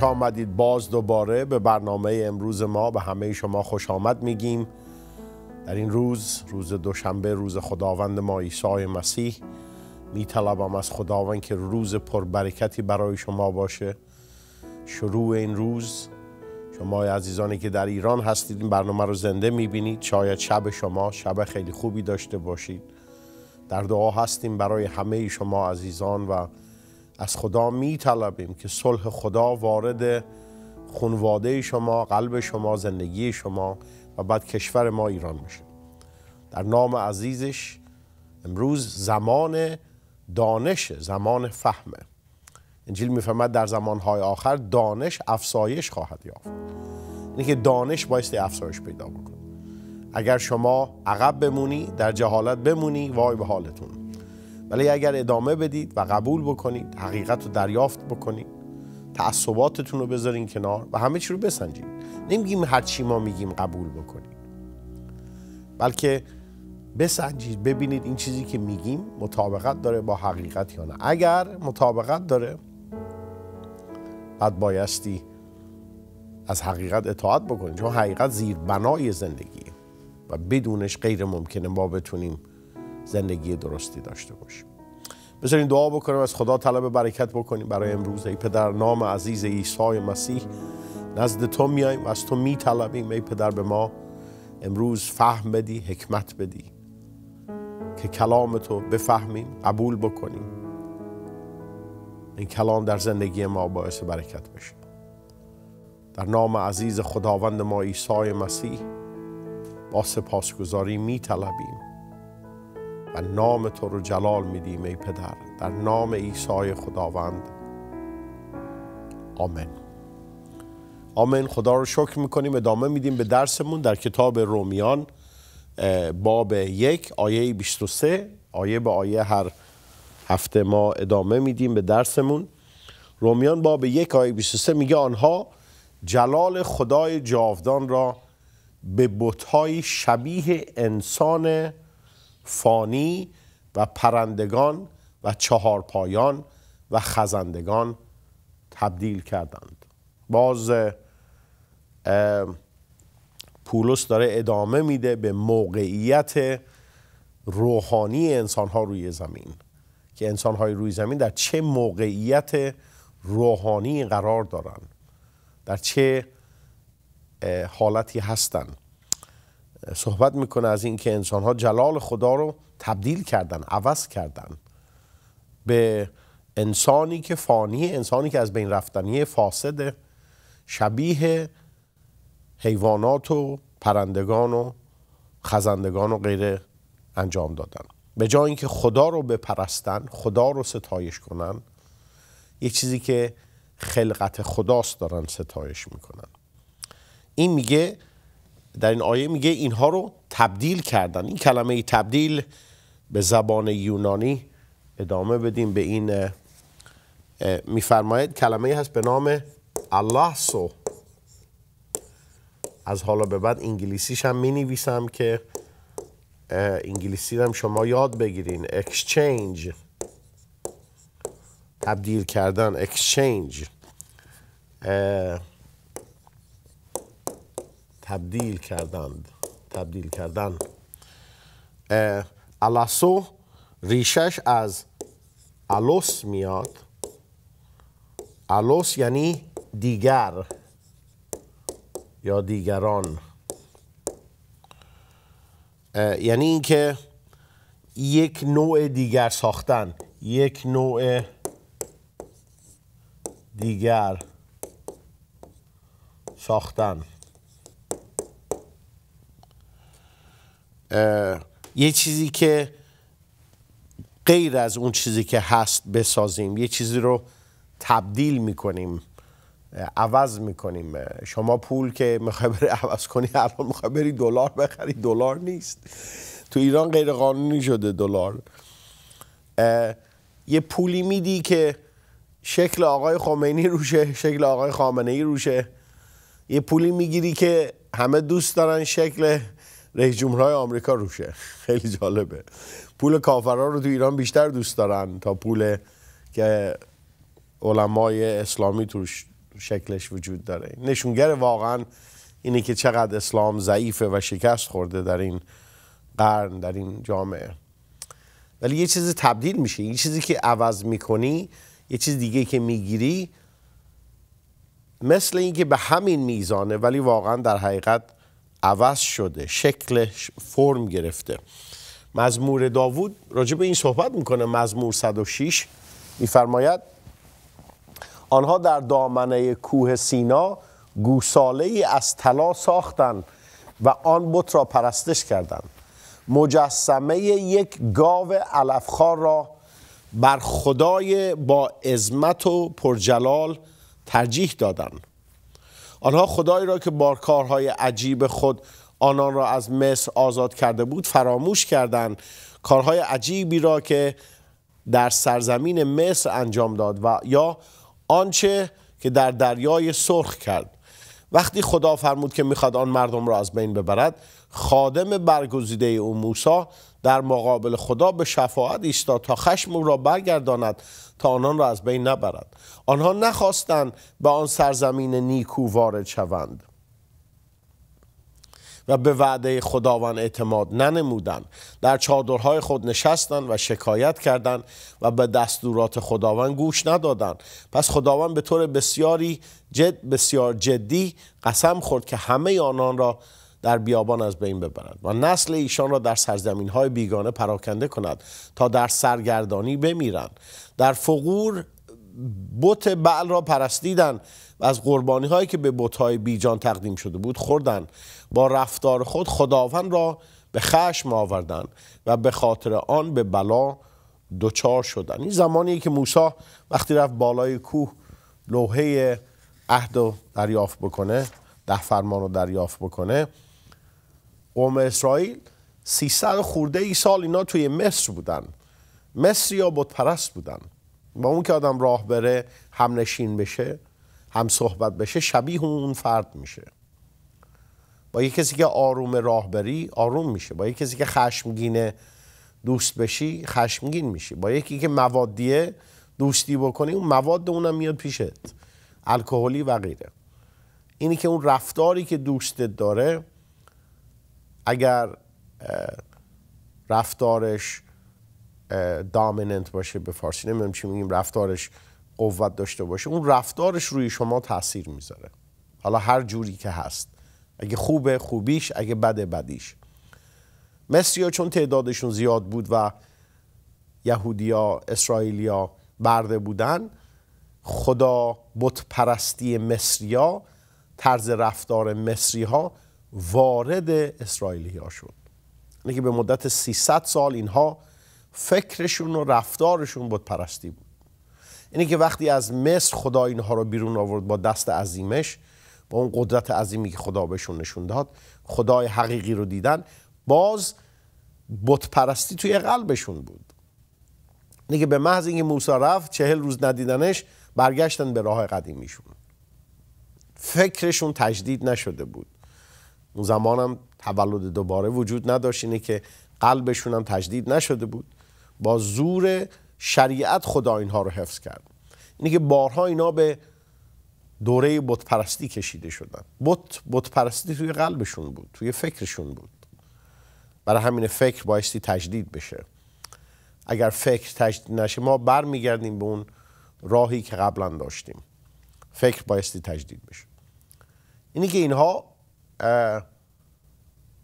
خوش آمدید باز دوباره به برنامه امروز ما به همه شما خوش آمد میگیم در این روز روز دوشنبه روز خداوند ما عیسی مسیح میطلبم از خداوند که روز پربرکتی برای شما باشه شروع این روز شما عزیزانی که در ایران هستید این برنامه رو زنده میبینید شاید شب شما شب خیلی خوبی داشته باشید در دعا هستیم برای همه شما عزیزان و از خدا می طلبیم که صلح خدا وارد خونواده شما قلب شما زندگی شما و بعد کشور ما ایران میشه در نام عزیزش امروز زمان دانش زمان فهمه انجیل میفهمد در زمانهای آخر دانش افسایش خواهد یافت اینه که دانش بایستی افسایش پیدا بکنه اگر شما عقب بمونی در جهالت بمونی وای به حالتون ولی اگر ادامه بدید و قبول بکنید حقیقت رو دریافت بکنید تعصباتتون رو بذارین کنار و همه چی رو بسنجید نمیگیم هر چی ما میگیم قبول بکنید بلکه بسنجید ببینید این چیزی که میگیم مطابقت داره با حقیقت یا نه اگر مطابقت داره بعد بایستی از حقیقت اطاعت بکنید چون حقیقت زیر بنای زندگیه و بدونش غیر ممکنه ما بتونیم زندگی درستی داشته باشیم بذارین دعا بکنیم از خدا طلب برکت بکنیم برای امروز ای پدر نام عزیز عیسی مسیح نزد تو میاییم و از تو میطلبیم ای پدر به ما امروز فهم بدی حکمت بدی که کلام تو بفهمیم قبول بکنیم این کلام در زندگی ما باعث برکت بشه در نام عزیز خداوند ما عیسی مسیح با سپاسگزاری می طلبیم و نام تو رو جلال میدیم ای پدر در نام عیسی خداوند آمین آمین خدا رو شکر میکنیم ادامه میدیم به درسمون در کتاب رومیان باب یک آیه 23 آیه به آیه هر هفته ما ادامه میدیم به درسمون رومیان باب یک آیه 23 میگه آنها جلال خدای جاودان را به بتهایی شبیه انسان فانی و پرندگان و چهارپایان و خزندگان تبدیل کردند باز پولس داره ادامه میده به موقعیت روحانی انسان ها روی زمین که انسان های روی زمین در چه موقعیت روحانی قرار دارند در چه حالتی هستند صحبت میکنه از اینکه انسان ها جلال خدا رو تبدیل کردن عوض کردن به انسانی که فانی انسانی که از بین رفتنی فاسد شبیه حیوانات و پرندگان و خزندگان و غیره انجام دادن به جای اینکه خدا رو بپرستن خدا رو ستایش کنن یه چیزی که خلقت خداست دارن ستایش میکنن این میگه در این آیه میگه اینها رو تبدیل کردن این کلمه تبدیل به زبان یونانی ادامه بدیم به این میفرماید کلمه هست به نام الله سو از حالا به بعد انگلیسیش هم می که انگلیسی هم شما یاد بگیرین اکسچنج تبدیل کردن اکسچنج تبدیل کردند تبدیل کردن الاسو ریشش از الوس میاد الوس یعنی دیگر یا دیگران یعنی اینکه یک نوع دیگر ساختن یک نوع دیگر ساختن یه چیزی که غیر از اون چیزی که هست بسازیم یه چیزی رو تبدیل میکنیم عوض میکنیم شما پول که میخوای بری عوض کنی الان میخوای بری دلار بخری دلار نیست تو ایران غیر قانونی شده دلار یه پولی میدی که شکل آقای خمینی روشه شکل آقای خامنه روشه یه پولی میگیری که همه دوست دارن شکل رئیس جمهورهای آمریکا روشه خیلی جالبه پول کافرها رو تو ایران بیشتر دوست دارن تا پول که علمای اسلامی تو شکلش وجود داره نشونگر واقعا اینه که چقدر اسلام ضعیفه و شکست خورده در این قرن در این جامعه ولی یه چیزی تبدیل میشه یه چیزی که عوض میکنی یه چیز دیگه که میگیری مثل اینکه به همین میزانه ولی واقعا در حقیقت عوض شده شکل فرم گرفته مزمور داوود راجب به این صحبت میکنه مزمور 106 میفرماید آنها در دامنه کوه سینا گوساله ای از طلا ساختند و آن بت را پرستش کردند مجسمه یک گاو علفخار را بر خدای با عظمت و پرجلال ترجیح دادند آنها خدایی را که بار کارهای عجیب خود آنان را از مصر آزاد کرده بود فراموش کردند کارهای عجیبی را که در سرزمین مصر انجام داد و یا آنچه که در دریای سرخ کرد وقتی خدا فرمود که میخواد آن مردم را از بین ببرد خادم برگزیده او موسی در مقابل خدا به شفاعت ایستاد تا خشم او را برگرداند تا آنان را از بین نبرد آنها نخواستند به آن سرزمین نیکو وارد شوند و به وعده خداوند اعتماد ننمودند در چادرهای خود نشستند و شکایت کردند و به دستورات خداوند گوش ندادند پس خداوند به طور بسیاری جد بسیار جدی قسم خورد که همه آنان را در بیابان از بین ببرند و نسل ایشان را در سرزمین های بیگانه پراکنده کند تا در سرگردانی بمیرند در فقور بت بعل را پرستیدن و از قربانی هایی که به بت های بیجان تقدیم شده بود خوردن با رفتار خود خداوند را به خشم آوردن و به خاطر آن به بلا دچار شدن این زمانی که موسی وقتی رفت بالای کوه لوحه عهد دریافت بکنه ده فرمان رو دریافت بکنه قوم اسرائیل 300 خورده ای سال اینا توی مصر بودن مصری یا بود بودن با اون که آدم راه بره هم نشین بشه هم صحبت بشه شبیه اون فرد میشه با یه کسی که آروم راهبری آروم میشه با یه کسی که خشمگینه دوست بشی خشمگین میشی با یکی که موادیه دوستی بکنی اون مواد اونم میاد پیشت الکلی و غیره اینی که اون رفتاری که دوستت داره اگر رفتارش دامیننت باشه به فارسی نمیدونم چی میگیم رفتارش قوت داشته باشه اون رفتارش روی شما تاثیر میذاره حالا هر جوری که هست اگه خوبه خوبیش اگه بده بدیش مصری چون تعدادشون زیاد بود و یهودیا اسرائیلیا برده بودن خدا بت پرستی مصریا طرز رفتار مصری ها وارد اسرائیلی ها شد که به مدت 300 سال اینها فکرشون و رفتارشون بود پرستی بود یعنی که وقتی از مصر خدا اینها رو بیرون آورد با دست عظیمش با اون قدرت عظیمی که خدا بهشون نشون داد خدای حقیقی رو دیدن باز بت پرستی توی قلبشون بود یعنی که به محض اینکه موسی رفت چهل روز ندیدنش برگشتن به راه قدیمیشون فکرشون تجدید نشده بود اون زمانم تولد دوباره وجود نداشت اینه که قلبشون هم تجدید نشده بود با زور شریعت خدا اینها رو حفظ کرد اینه که بارها اینا به دوره بتپرستی کشیده شدن بت بتپرستی توی قلبشون بود توی فکرشون بود برای همین فکر بایستی تجدید بشه اگر فکر تجدید نشه ما برمیگردیم به اون راهی که قبلا داشتیم فکر بایستی تجدید بشه اینی که اینها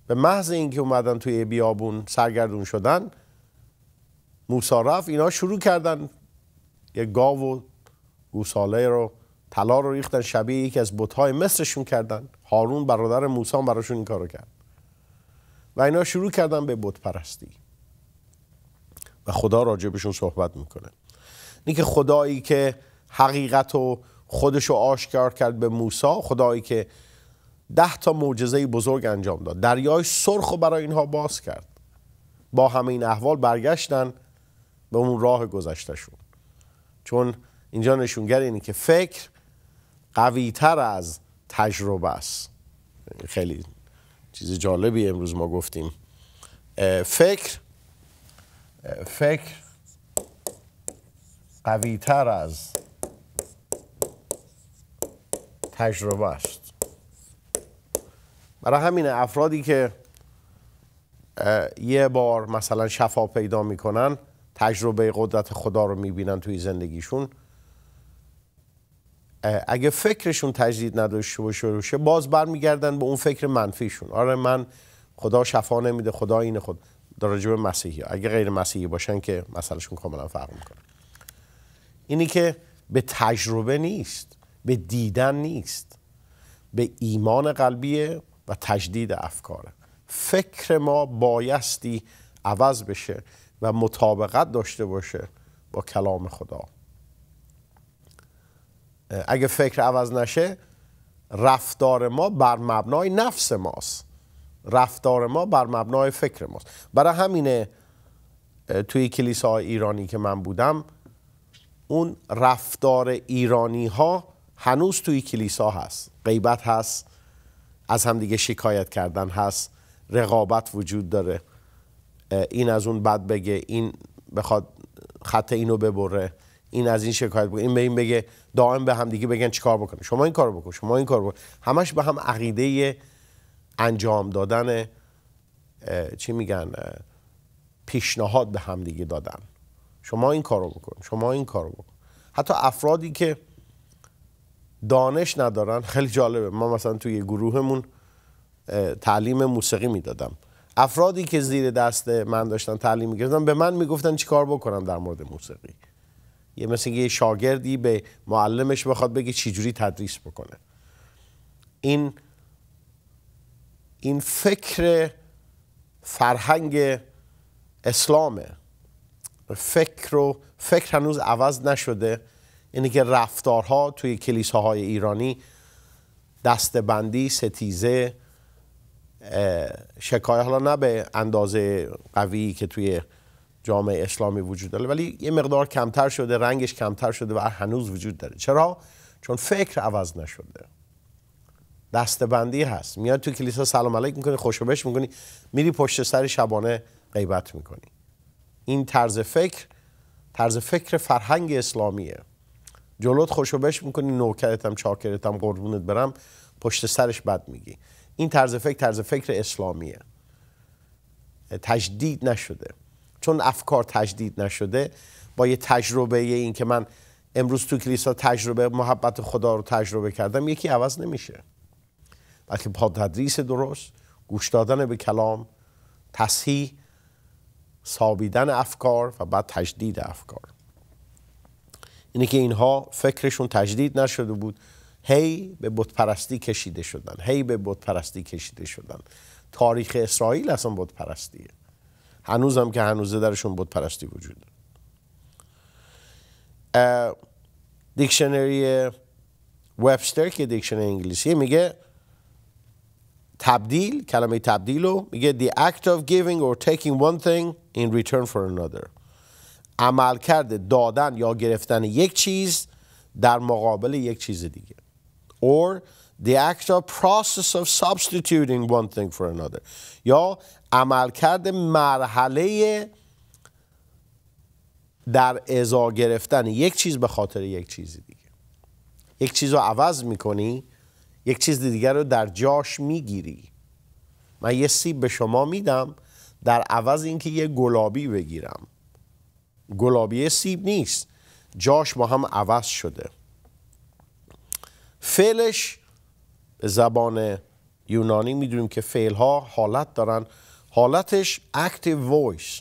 به محض اینکه اومدن توی بیابون سرگردون شدن موسا رفت اینا شروع کردن یه گاو و گوساله رو طلا رو ریختن شبیه یکی از بتهای مصرشون کردن هارون برادر موسا براشون این کارو کرد و اینا شروع کردن به بت پرستی و خدا راجبشون صحبت میکنه اینی که خدایی که حقیقت و رو آشکار کرد به موسا خدایی که ده تا معجزه بزرگ انجام داد دریای سرخ رو برای اینها باز کرد با همه این احوال برگشتن به اون راه گذشتشون چون اینجا نشونگر اینه که فکر قوی تر از تجربه است یعنی خیلی چیز جالبی امروز ما گفتیم فکر فکر قوی تر از تجربه است برای همین افرادی که یه بار مثلا شفا پیدا میکنن تجربه قدرت خدا رو میبینن توی زندگیشون اگه فکرشون تجدید نداشته باشه باز برمیگردن به اون فکر منفیشون آره من خدا شفا نمیده خدا این خود در به مسیحی اگه غیر مسیحی باشن که مسئلهشون کاملا فرق میکنه اینی که به تجربه نیست به دیدن نیست به ایمان قلبیه و تجدید افکاره فکر ما بایستی عوض بشه و مطابقت داشته باشه با کلام خدا اگه فکر عوض نشه رفتار ما بر مبنای نفس ماست رفتار ما بر مبنای فکر ماست برای همینه توی کلیسای ایرانی که من بودم اون رفتار ایرانی ها هنوز توی کلیسا هست غیبت هست از همدیگه شکایت کردن هست رقابت وجود داره این از اون بد بگه این بخواد خط اینو ببره این از این شکایت بگه، این به این بگه دائم به همدیگه بگن چیکار بکنه شما این کارو بکن شما این کار بکن همش به هم عقیده انجام دادن چی میگن پیشنهاد به همدیگه دادن شما این کارو بکن شما این کارو بکن حتی افرادی که دانش ندارن خیلی جالبه ما مثلا توی گروهمون تعلیم موسیقی میدادم افرادی که زیر دست من داشتن تعلیم میگرفتن به من میگفتن چیکار بکنم در مورد موسیقی یه مثل یه شاگردی به معلمش بخواد بگه چجوری تدریس بکنه این این فکر فرهنگ اسلامه فکر رو فکر هنوز عوض نشده اینه که رفتارها توی کلیساهای ایرانی دستبندی ستیزه شکایت حالا نه به اندازه قوی که توی جامعه اسلامی وجود داره ولی یه مقدار کمتر شده رنگش کمتر شده و هنوز وجود داره چرا چون فکر عوض نشده دستبندی هست میاد تو کلیسا سلام علیک میکنی خوشو بش میکنی میری پشت سر شبانه غیبت میکنی این طرز فکر طرز فکر فرهنگ اسلامیه جلوت خوشو بش میکنی نوکرتم چاکرتم قربونت برم پشت سرش بد میگی این طرز فکر طرز فکر اسلامیه تجدید نشده چون افکار تجدید نشده با یه تجربه این که من امروز تو کلیسا تجربه محبت خدا رو تجربه کردم یکی عوض نمیشه بلکه با تدریس درست گوش دادن به کلام تصحیح سابیدن افکار و بعد تجدید افکار اینه که اینها فکرشون تجدید نشده بود هی به پرستی کشیده شدن هی به پرستی کشیده شدن تاریخ اسرائیل اصلا پرستیه هنوزم که هنوزه درشون پرستی وجود داره دیکشنری وبستر که دیکشنری انگلیسی میگه تبدیل کلمه تبدیل رو میگه the act of giving or taking one thing in return for another عملکرد دادن یا گرفتن یک چیز در مقابل یک چیز دیگه or the act process of substituting one thing for another یا عملکرد مرحله در ازا گرفتن یک چیز به خاطر یک چیز دیگه یک چیز رو عوض میکنی یک چیز دیگر رو در جاش میگیری من یه سیب به شما میدم در عوض اینکه یه گلابی بگیرم گلابیه سیب نیست جاش با هم عوض شده فعلش زبان یونانی میدونیم که فعل ها حالت دارن حالتش اکتیو وایس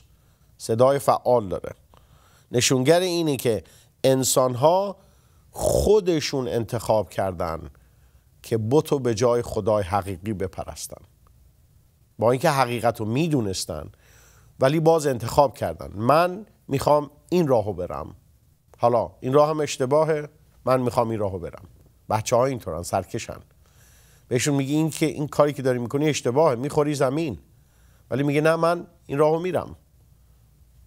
صدای فعال داره نشونگر اینه که انسان ها خودشون انتخاب کردن که بتو به جای خدای حقیقی بپرستن با اینکه حقیقت رو میدونستن ولی باز انتخاب کردن من میخوام این راهو برم حالا این راه هم اشتباهه من میخوام این راهو برم بچه ها اینطورن سرکشن بهشون میگی این که این کاری که داری میکنی اشتباهه میخوری زمین ولی میگه نه من این راهو میرم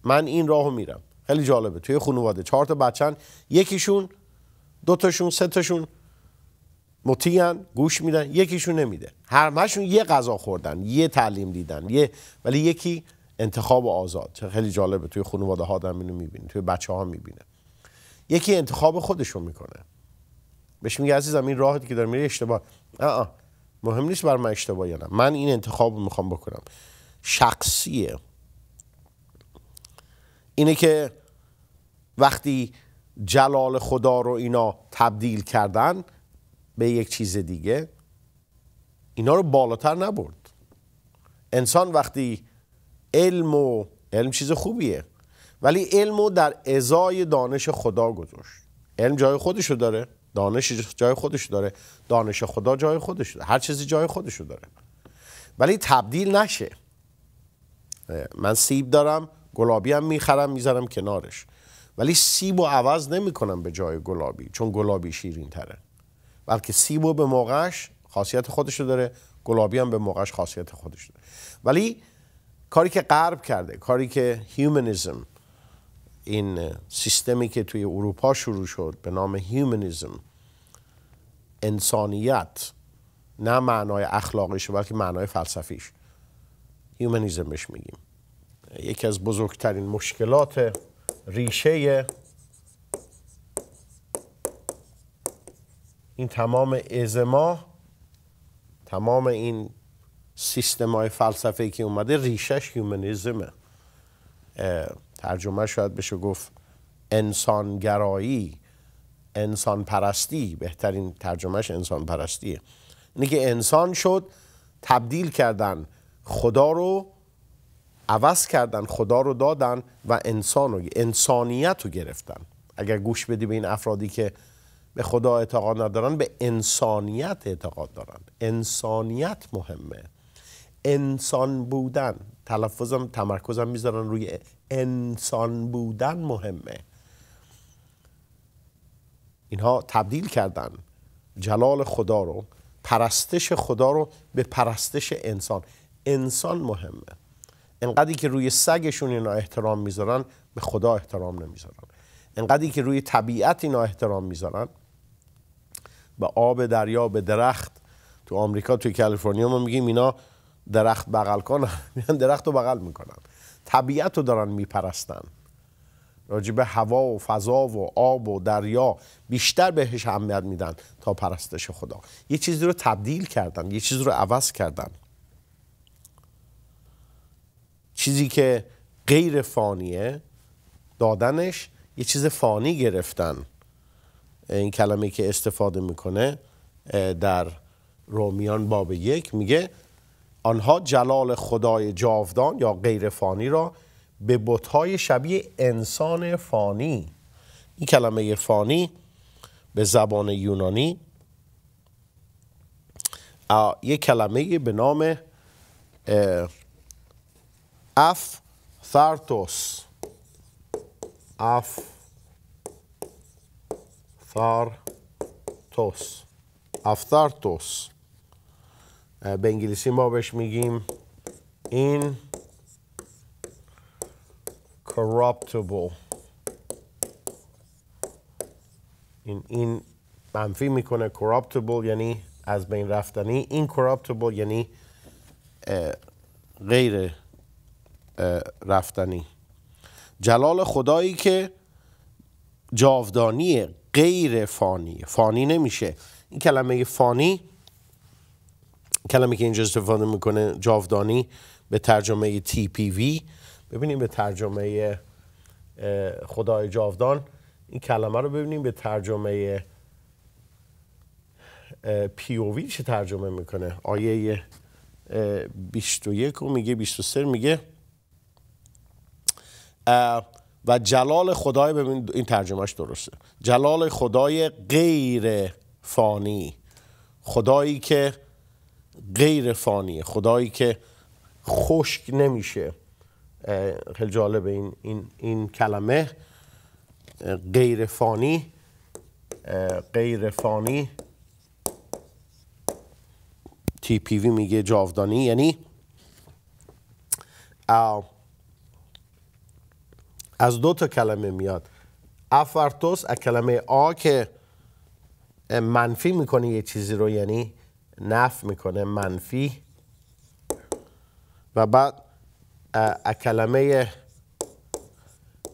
من این راهو میرم خیلی جالبه توی خانواده چهار تا بچن یکیشون دو تاشون سه تاشون مطیعن گوش میدن یکیشون نمیده هر ماشون یه غذا خوردن یه تعلیم دیدن یه ولی یکی انتخاب و آزاد خیلی جالبه توی خانواده ها آدم اینو میبینه توی بچه ها میبینه یکی انتخاب رو میکنه بهش میگه عزیزم این راهی که داره میره اشتباه آه مهم نیست بر من اشتباه یا نه من این انتخاب رو میخوام بکنم شخصیه اینه که وقتی جلال خدا رو اینا تبدیل کردن به یک چیز دیگه اینا رو بالاتر نبرد انسان وقتی علم و علم چیز خوبیه ولی علم و در ازای دانش خدا گذاشت علم جای خودشو داره دانش جای خودشو داره دانش خدا جای خودش داره هر چیزی جای خودشو داره ولی تبدیل نشه من سیب دارم گلابی هم میخرم میذارم کنارش ولی سیب و عوض نمیکنم به جای گلابی چون گلابی شیرین تره بلکه سیب و به موقعش خاصیت خودشو داره گلابی هم به موقعش خاصیت خودش داره ولی کاری که غرب کرده کاری که هیومنیزم این سیستمی که توی اروپا شروع شد به نام هیومنیزم انسانیت نه معنای اخلاقیش بلکه معنای فلسفیش هیومنیزم بهش میگیم یکی از بزرگترین مشکلات ریشه این تمام ازما تمام این سیستم های فلسفه که اومده ریشش هیومنیزمه ترجمه شاید بشه گفت انسانگرایی انسان پرستی بهترین ترجمهش انسان پرستیه اینه که انسان شد تبدیل کردن خدا رو عوض کردن خدا رو دادن و انسان انسانیت رو گرفتن اگر گوش بدی به این افرادی که به خدا اعتقاد ندارن به انسانیت اعتقاد دارن انسانیت مهمه انسان بودن تلفظم تمرکزم میذارن روی انسان بودن مهمه اینها تبدیل کردن جلال خدا رو پرستش خدا رو به پرستش انسان انسان مهمه انقدری که روی سگشون اینا احترام میذارن به خدا احترام نمیذارن انقدری که روی طبیعت اینا احترام میذارن به آب دریا به درخت تو آمریکا تو کالیفرنیا ما میگیم اینا درخت بغل کنن درخت رو بغل میکنن طبیعت رو دارن میپرستن راجب هوا و فضا و آب و دریا بیشتر بهش اهمیت میدن تا پرستش خدا یه چیزی رو تبدیل کردن یه چیزی رو عوض کردن چیزی که غیر فانیه دادنش یه چیز فانی گرفتن این کلمه که استفاده میکنه در رومیان باب یک میگه آنها جلال خدای جاودان یا غیر فانی را به بتهای شبیه انسان فانی این کلمه فانی به زبان یونانی یک کلمه به نام اف ثارتوس اف ثارتوس به انگلیسی ما بهش میگیم این corruptible این این منفی میکنه corruptible یعنی از بین رفتنی این یعنی غیر رفتنی جلال خدایی که جاودانی غیر فانی فانی نمیشه این کلمه فانی کلمه که اینجا استفاده میکنه جاودانی به ترجمه تی پی وی ببینیم به ترجمه خدای جاودان این کلمه رو ببینیم به ترجمه پی او وی چه ترجمه میکنه آیه 21 و میگه 23 میگه و جلال خدای ببین این ترجمهش درسته جلال خدای غیر فانی خدایی که غیر فانی خدایی که خشک نمیشه خیلی جالب این, این, این کلمه غیر فانی غیر فانی تی پی وی میگه جاودانی یعنی از دو تا کلمه میاد افرتوس از کلمه آ که منفی میکنه یه چیزی رو یعنی نف میکنه منفی و بعد کلمه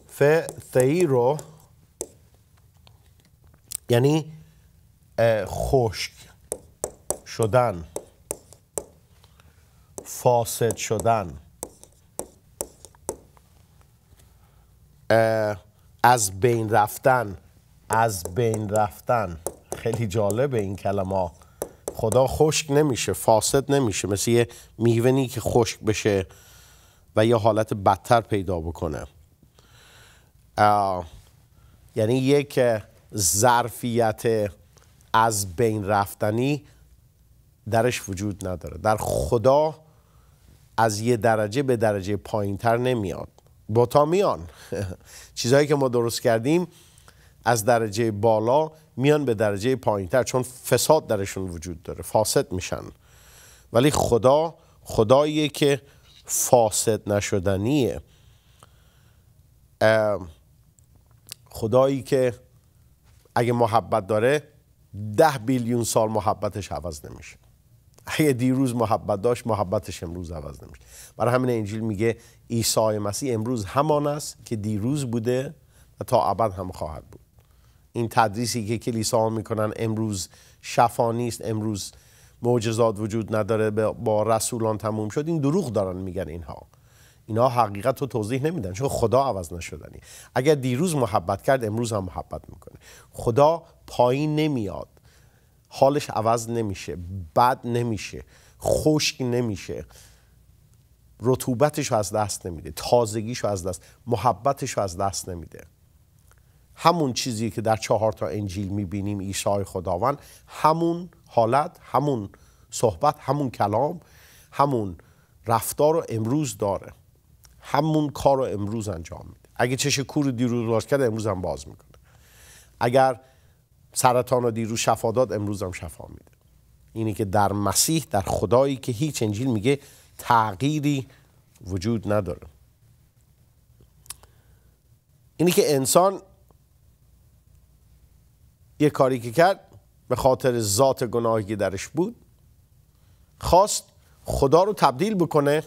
ف رو یعنی خشک شدن فاسد شدن از بین رفتن از بین رفتن خیلی جالبه این کلمه خدا خشک نمیشه فاسد نمیشه مثل یه میونی که خشک بشه و یه حالت بدتر پیدا بکنه یعنی یک ظرفیت از بین رفتنی درش وجود نداره در خدا از یه درجه به درجه پایین تر نمیاد بوتامیان چیزهایی که ما درست کردیم از درجه بالا میان به درجه پایینتر چون فساد درشون وجود داره فاسد میشن ولی خدا خداییه که فاسد نشدنیه خدایی که اگه محبت داره ده بیلیون سال محبتش عوض نمیشه اگه دیروز محبت داشت محبتش امروز عوض نمیشه برای همین انجیل میگه عیسی مسیح امروز همان است که دیروز بوده و تا ابد هم خواهد بود این تدریسی که کلیسا میکنن امروز شفا نیست امروز معجزات وجود نداره با رسولان تموم شد این دروغ دارن میگن اینها اینا حقیقت رو توضیح نمیدن چون خدا عوض نشدنی اگر دیروز محبت کرد امروز هم محبت میکنه خدا پایین نمیاد حالش عوض نمیشه بد نمیشه خشک نمیشه رطوبتش رو از دست نمیده تازگیش رو از دست محبتش رو از دست نمیده همون چیزی که در چهار تا انجیل میبینیم ایشای خداوند همون حالت همون صحبت همون کلام همون رفتار رو امروز داره همون کار رو امروز انجام میده اگه چش کور دیروز باز کرده امروز هم باز میکنه اگر سرطان رو دیروز شفا داد امروز هم شفا میده اینه که در مسیح در خدایی که هیچ انجیل میگه تغییری وجود نداره اینی که انسان یه کاری که کرد به خاطر ذات گناهی که درش بود خواست خدا رو تبدیل بکنه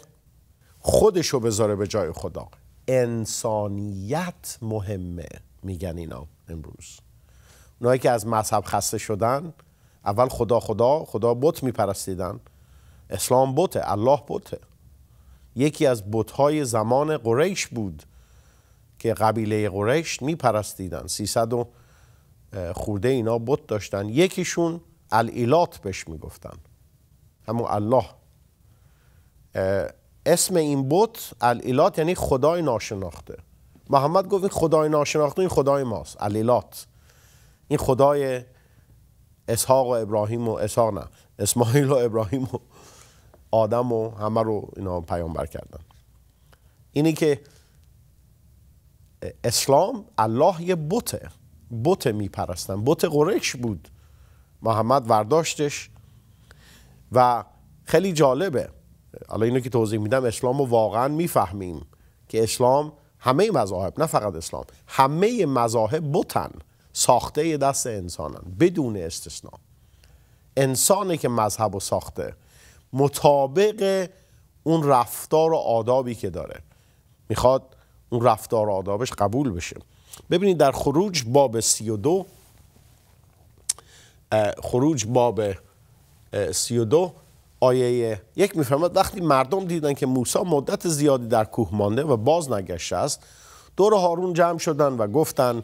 خودش رو بذاره به جای خدا انسانیت مهمه میگن اینا امروز اونایی که از مذهب خسته شدن اول خدا خدا خدا بت میپرستیدن اسلام بته الله بته یکی از بتهای زمان قریش بود که قبیله قریش میپرستیدن 300 و خورده اینا بت داشتن یکیشون الالات بهش میگفتن همون الله اسم این بت الالات یعنی خدای ناشناخته محمد گفت این خدای ناشناخته این خدای ماست الالات این خدای اسحاق و ابراهیم و اسحاق نه اسماعیل و ابراهیم و آدم و همه رو اینا پیامبر کردن اینی که اسلام الله یه بته بت میپرستن بت قرش بود محمد ورداشتش و خیلی جالبه حالا اینو که توضیح میدم اسلام رو واقعا میفهمیم که اسلام همه مذاهب نه فقط اسلام همه مذاهب بتن ساخته دست انسانن بدون استثنا انسانی که مذهب و ساخته مطابق اون رفتار و آدابی که داره میخواد اون رفتار و آدابش قبول بشه ببینید در خروج باب سی و دو خروج باب سی و دو آیه یک میفهمد وقتی مردم دیدن که موسی مدت زیادی در کوه مانده و باز نگشته است دور هارون جمع شدند و گفتند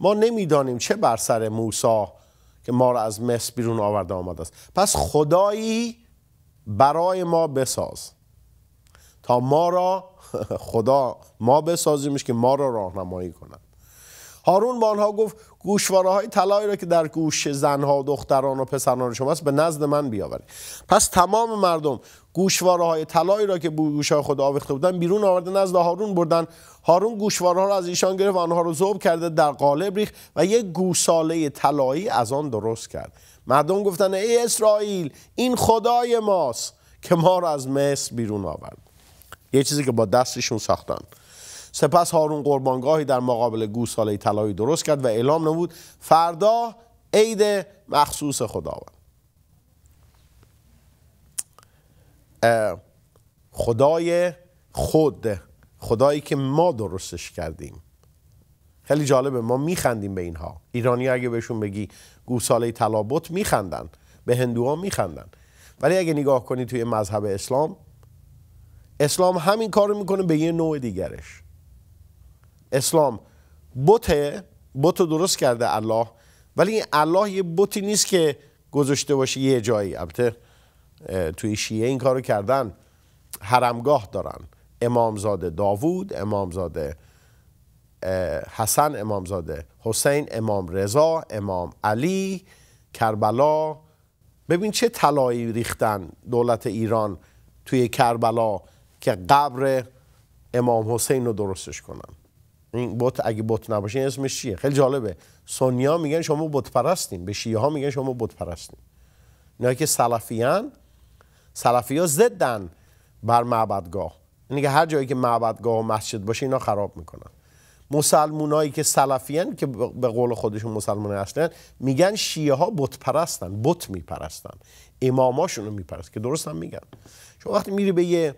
ما نمیدانیم چه بر سر موسی که ما را از مصر بیرون آورده آمده است پس خدایی برای ما بساز تا ما را خدا ما بسازیمش که ما را راهنمایی کند هارون با آنها گفت گوشواره های طلایی را که در گوش زنها و دختران و پسران شماست به نزد من بیاورید پس تمام مردم گوشواره های طلایی را که گوش های خود آویخته بودن بیرون آورده نزد هارون بردن هارون گوشواره ها را از ایشان گرفت و آنها را ذوب کرده در قالب ریخت و یک گوساله طلایی از آن درست کرد مردم گفتن ای اسرائیل این خدای ماست که ما را از مصر بیرون آورد یه چیزی که با دستشون ساختن سپس هارون قربانگاهی در مقابل گوساله طلایی درست کرد و اعلام نمود فردا عید مخصوص خداوند خدای خود خدایی که ما درستش کردیم خیلی جالبه ما میخندیم به اینها ایرانی اگه بهشون بگی گوساله تلابت میخندن به هندوها میخندن ولی اگه نگاه کنی توی مذهب اسلام اسلام همین کارو میکنه به یه نوع دیگرش اسلام بته بت درست کرده الله ولی این الله یه بتی نیست که گذاشته باشه یه جایی البته توی شیعه این کارو کردن حرمگاه دارن امامزاده داوود امامزاده حسن امامزاده حسین امام رضا امام علی کربلا ببین چه طلایی ریختن دولت ایران توی کربلا که قبر امام حسین رو درستش کنن این بوت اگه بوت نباشه اسمش چیه خیلی جالبه سنیا میگن شما بت پرستین به شیعه ها میگن شما بت پرستین اینا که سلفیان سلفیا زدن بر معبدگاه یعنی هر جایی که معبدگاه و مسجد باشه اینا خراب میکنن مسلمونایی که سلفیان که به قول خودشون مسلمان هستن میگن شیعه ها بت پرستن بت میپرستن اماماشون رو میپرست که درست هم میگن شما وقتی میری به یه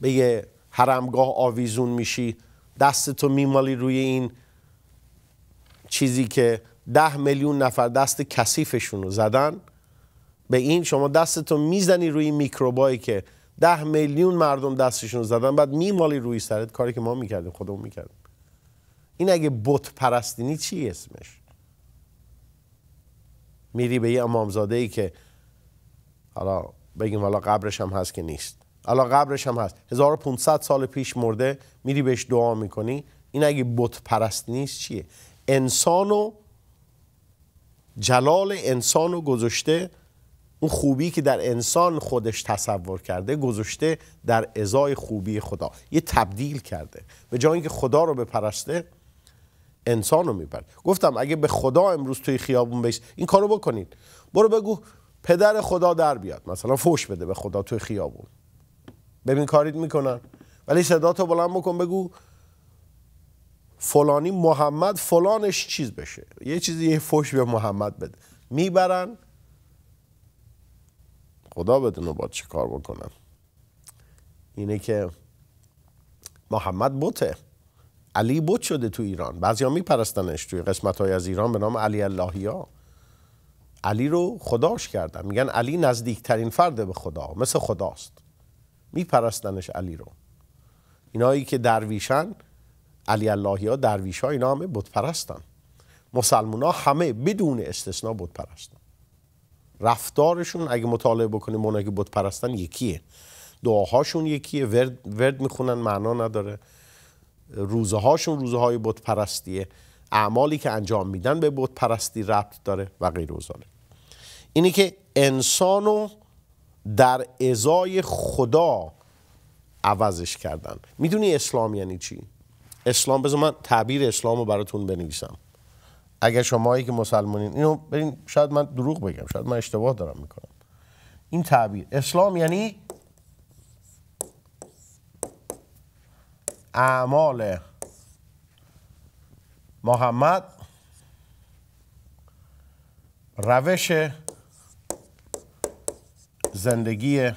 به یه حرمگاه آویزون میشی دستتو میمالی روی این چیزی که ده میلیون نفر دست کثیفشون رو زدن به این شما دستتو میزنی روی میکروبایی که ده میلیون مردم دستشون رو زدن بعد میمالی روی سرت کاری که ما میکردیم خودمون میکردیم این اگه بت پرستینی چی اسمش میری به یه امامزاده ای که حالا بگیم حالا قبرش هم هست که نیست الان قبرش هم هست 1500 سال پیش مرده میری بهش دعا میکنی این اگه بت پرست نیست چیه انسانو جلال انسانو گذاشته اون خوبی که در انسان خودش تصور کرده گذاشته در ازای خوبی خدا یه تبدیل کرده به جایی که خدا رو بپرسته انسان رو میبره گفتم اگه به خدا امروز توی خیابون بیست این کارو بکنید برو بگو پدر خدا در بیاد مثلا فوش بده به خدا توی خیابون ببین کاریت میکنن ولی صدا تو بلند بکن بگو فلانی محمد فلانش چیز بشه یه چیزی یه فش به محمد بده میبرن خدا بدونه با چه کار بکنم اینه که محمد بوته علی بوت شده تو ایران بعضیا میپرستنش توی قسمت های از ایران به نام علی اللهی ها علی رو خداش کردن میگن علی نزدیکترین فرد به خدا مثل خداست میپرستنش علی رو اینایی که درویشن علی اللهی ها درویش ها اینا همه بودپرستن مسلمان ها همه بدون استثنا بودپرستن رفتارشون اگه مطالعه بکنیم اونایی که بودپرستن یکیه دعاهاشون یکیه ورد, ورد میخونن معنا نداره روزه هاشون روزه های بودپرستیه اعمالی که انجام میدن به بودپرستی ربط داره و غیر اینی که انسانو در ازای خدا عوضش کردن میدونی اسلام یعنی چی؟ اسلام بذار من تعبیر اسلام رو براتون بنویسم اگر شمایی که مسلمانین اینو برین شاید من دروغ بگم شاید من اشتباه دارم میکنم این تعبیر اسلام یعنی اعمال محمد روش زندگی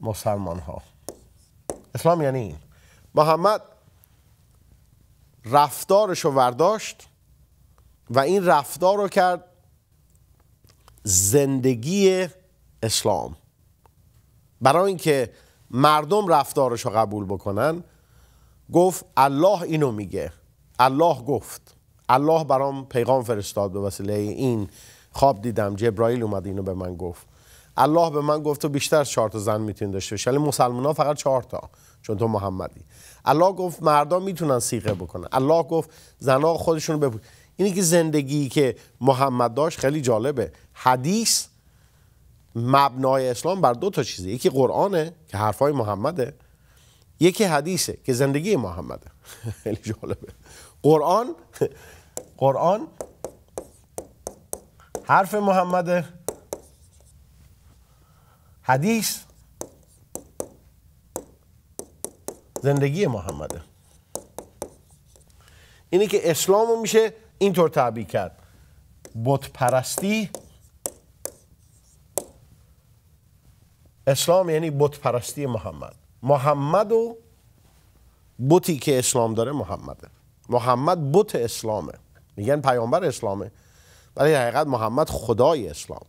مسلمان ها اسلام یعنی این محمد رفتارش رو برداشت و این رفتار رو کرد زندگی اسلام برای اینکه مردم رفتارش رو قبول بکنن گفت الله اینو میگه الله گفت الله برام پیغام فرستاد به وسیله این خواب دیدم جبرائیل اومد اینو به من گفت الله به من گفت تو بیشتر چهار تا زن میتونی داشته باشی ولی مسلمان فقط چهار تا چون تو محمدی الله گفت مردا میتونن سیغه بکنن الله گفت زنها خودشون بپوش اینی که زندگی که محمد داشت خیلی جالبه حدیث مبنای اسلام بر دو تا چیزه یکی قرآنه که حرفای محمده یکی حدیثه که زندگی محمده خیلی جالبه قرآن قرآن حرف محمد حدیث زندگی محمده اینه که اسلام رو میشه اینطور تعبیر کرد پرستی اسلام یعنی پرستی محمد محمد و بتی که اسلام داره محمده محمد بت اسلامه میگن پیامبر اسلامه ولی حقیقت محمد خدای اسلامه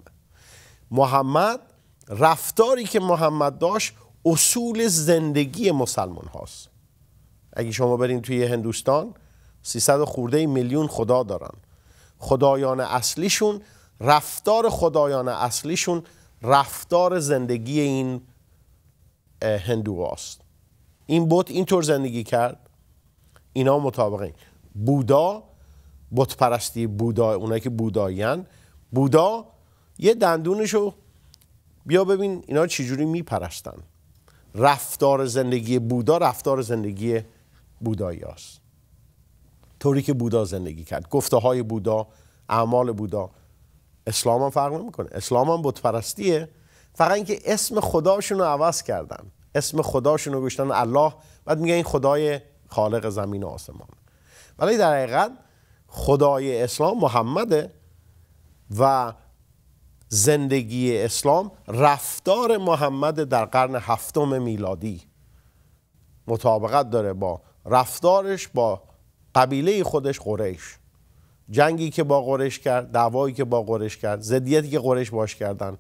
محمد رفتاری که محمد داشت اصول زندگی مسلمان هاست اگه شما برین توی هندوستان 300 خورده میلیون خدا دارن خدایان اصلیشون رفتار خدایان اصلیشون رفتار زندگی این هندو هاست. این بود، اینطور زندگی کرد اینا مطابقه بودا پرستی بودا اونایی که بودایین بودا یه دندونشو بیا ببین اینا چجوری میپرستن رفتار زندگی بودا رفتار زندگی بودایی هست. طوری که بودا زندگی کرد گفته های بودا اعمال بودا اسلام هم فرق کنه اسلام هم پرستیه فقط اینکه اسم خداشون رو عوض کردن اسم خداشون رو الله بعد میگه این خدای خالق زمین و آسمان ولی در حقیقت خدای اسلام محمده و زندگی اسلام رفتار محمد در قرن هفتم میلادی مطابقت داره با رفتارش با قبیله خودش قریش جنگی که با قریش کرد دعوایی که با قریش کرد زدیتی که قریش باش کردن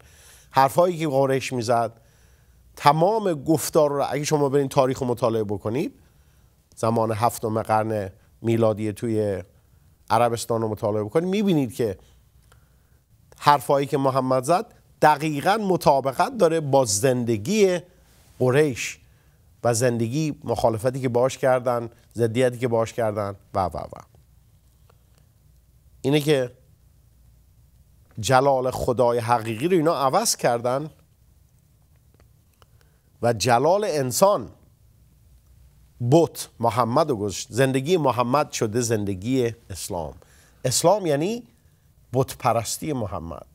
حرفایی که قریش میزد تمام گفتار رو اگه شما برین تاریخ مطالعه بکنید زمان هفتم قرن میلادی توی عربستان رو مطالعه بکنید میبینید که حرفایی که محمد زد دقیقا مطابقت داره با زندگی قریش و زندگی مخالفتی که باش کردن زدیتی که باش کردن و و و اینه که جلال خدای حقیقی رو اینا عوض کردن و جلال انسان بوت محمد رو گذاشت زندگی محمد شده زندگی اسلام اسلام یعنی بوت پرستی محمد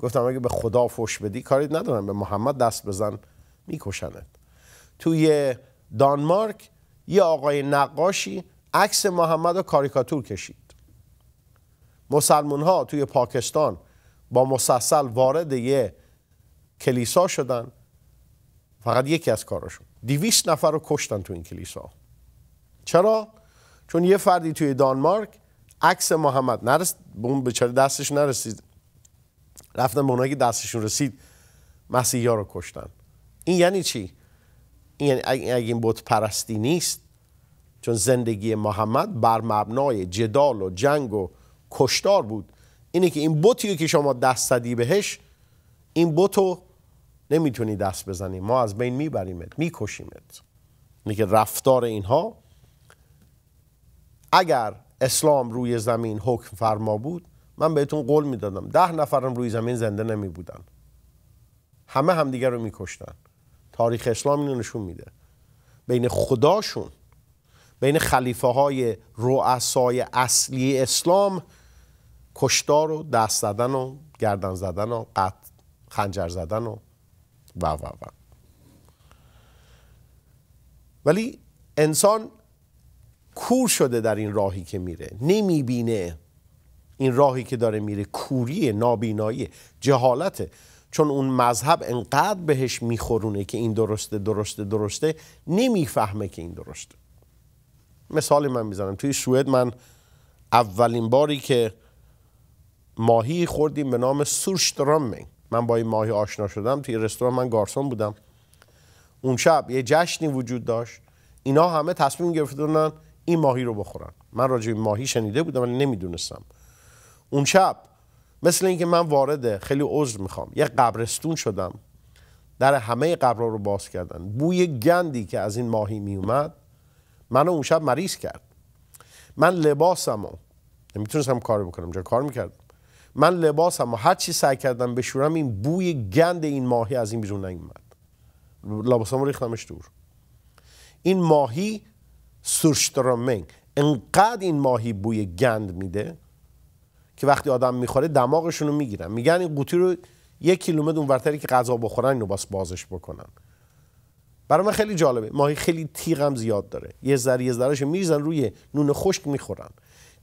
گفتم اگه به خدا فش بدی کاری ندارم به محمد دست بزن میکشنت توی دانمارک یه آقای نقاشی عکس محمد رو کاریکاتور کشید مسلمون ها توی پاکستان با مسلسل وارد یه کلیسا شدن فقط یکی از کاراشون دیویس نفر رو کشتن تو این کلیسا چرا؟ چون یه فردی توی دانمارک عکس محمد نرس به اون بچه دستش نرسید رفتن به اونایی که دستشون رسید مسیحی ها رو کشتن این یعنی چی؟ این یعنی اگه این بت پرستی نیست چون زندگی محمد بر مبنای جدال و جنگ و کشتار بود اینه که این بوتی که شما دست بهش این بوتو نمیتونی دست بزنی ما از بین میبریمت میکشیمت میگه رفتار اینها اگر اسلام روی زمین حکم فرما بود من بهتون قول میدادم ده نفرم روی زمین زنده نمی بودن همه همدیگه رو میکشتن تاریخ اسلام اینو نشون میده بین خداشون بین خلیفه های رؤسای اصلی اسلام کشتار و دست زدن و گردن زدن و قط خنجر زدن و و و و ولی انسان کور شده در این راهی که میره نمیبینه این راهی که داره میره کوری نابینایی جهالته چون اون مذهب انقدر بهش میخورونه که این درسته درسته درسته نمیفهمه که این درسته مثالی من میزنم توی سوئد من اولین باری که ماهی خوردیم به نام سورشترامنگ من با این ماهی آشنا شدم توی رستوران من گارسون بودم اون شب یه جشنی وجود داشت اینا همه تصمیم گرفتن این ماهی رو بخورن من راجع به ماهی شنیده بودم ولی نمیدونستم اون شب مثل اینکه من وارده خیلی عذر میخوام یه قبرستون شدم در همه قبرها رو باز کردن بوی گندی که از این ماهی میومد منو اون شب مریض کرد من لباسمو نمیتونستم کار بکنم جا کار میکردم من لباسم و هر چی سعی کردم بشورم این بوی گند این ماهی از این بیرون نیومد رو ریختمش دور این ماهی سرشترامنگ انقدر این ماهی بوی گند میده که وقتی آدم میخوره دماغشون رو میگیرن میگن این قوطی رو یک کیلومتر اونورتری که غذا بخورن اینو باز بازش بکنن برای من خیلی جالبه ماهی خیلی تیغم زیاد داره یه ذره یه ذرهش میریزن روی نون خشک میخورن